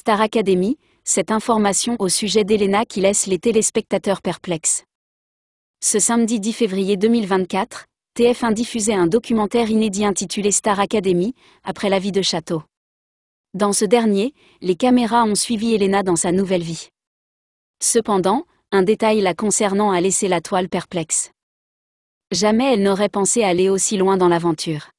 Star Academy, cette information au sujet d'Elena qui laisse les téléspectateurs perplexes. Ce samedi 10 février 2024, TF1 diffusait un documentaire inédit intitulé Star Academy, après la vie de Château. Dans ce dernier, les caméras ont suivi Elena dans sa nouvelle vie. Cependant, un détail la concernant a laissé la toile perplexe. Jamais elle n'aurait pensé aller aussi loin dans l'aventure.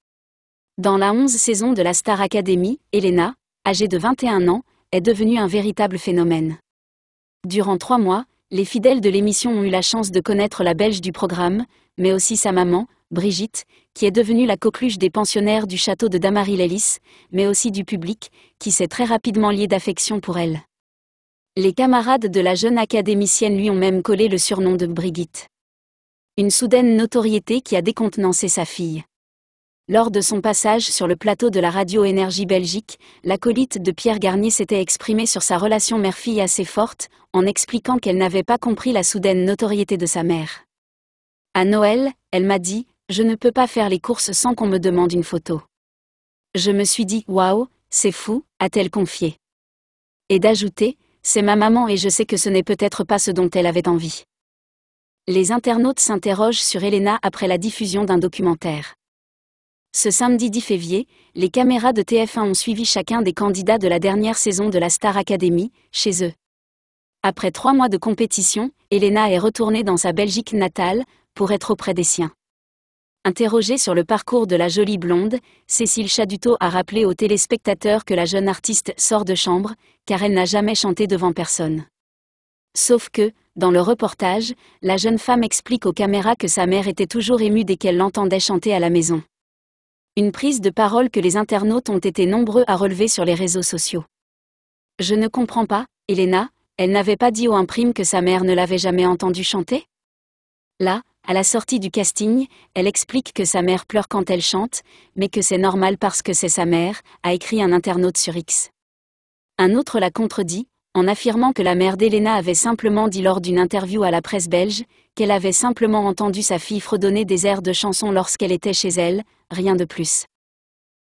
Dans la 11e saison de la Star Academy, Elena, âgée de 21 ans, est devenu un véritable phénomène. Durant trois mois, les fidèles de l'émission ont eu la chance de connaître la Belge du programme, mais aussi sa maman, Brigitte, qui est devenue la coqueluche des pensionnaires du château de damary lellis mais aussi du public, qui s'est très rapidement lié d'affection pour elle. Les camarades de la jeune académicienne lui ont même collé le surnom de Brigitte. Une soudaine notoriété qui a décontenancé sa fille. Lors de son passage sur le plateau de la radio Énergie Belgique, l'acolyte de Pierre Garnier s'était exprimée sur sa relation mère-fille assez forte, en expliquant qu'elle n'avait pas compris la soudaine notoriété de sa mère. À Noël, elle m'a dit Je ne peux pas faire les courses sans qu'on me demande une photo. Je me suis dit Waouh, c'est fou, a-t-elle confié. Et d'ajouter C'est ma maman et je sais que ce n'est peut-être pas ce dont elle avait envie. Les internautes s'interrogent sur Elena après la diffusion d'un documentaire. Ce samedi 10 février, les caméras de TF1 ont suivi chacun des candidats de la dernière saison de la Star Academy, chez eux. Après trois mois de compétition, Elena est retournée dans sa Belgique natale, pour être auprès des siens. Interrogée sur le parcours de la jolie blonde, Cécile Chaduto a rappelé aux téléspectateurs que la jeune artiste sort de chambre, car elle n'a jamais chanté devant personne. Sauf que, dans le reportage, la jeune femme explique aux caméras que sa mère était toujours émue dès qu'elle l'entendait chanter à la maison. Une prise de parole que les internautes ont été nombreux à relever sur les réseaux sociaux. Je ne comprends pas, Elena, elle n'avait pas dit au imprime que sa mère ne l'avait jamais entendue chanter Là, à la sortie du casting, elle explique que sa mère pleure quand elle chante, mais que c'est normal parce que c'est sa mère, a écrit un internaute sur X. Un autre la contredit, en affirmant que la mère d'Elena avait simplement dit lors d'une interview à la presse belge, qu'elle avait simplement entendu sa fille fredonner des airs de chansons lorsqu'elle était chez elle, rien de plus.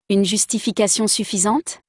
Une justification suffisante